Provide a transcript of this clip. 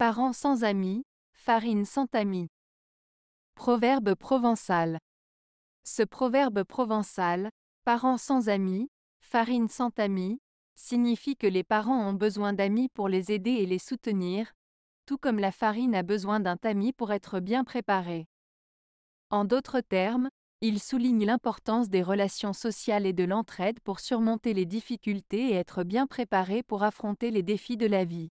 Parents sans amis, farine sans tamis. Proverbe provençal. Ce proverbe provençal, parents sans amis, farine sans tamis, signifie que les parents ont besoin d'amis pour les aider et les soutenir, tout comme la farine a besoin d'un tamis pour être bien préparée. En d'autres termes, il souligne l'importance des relations sociales et de l'entraide pour surmonter les difficultés et être bien préparé pour affronter les défis de la vie.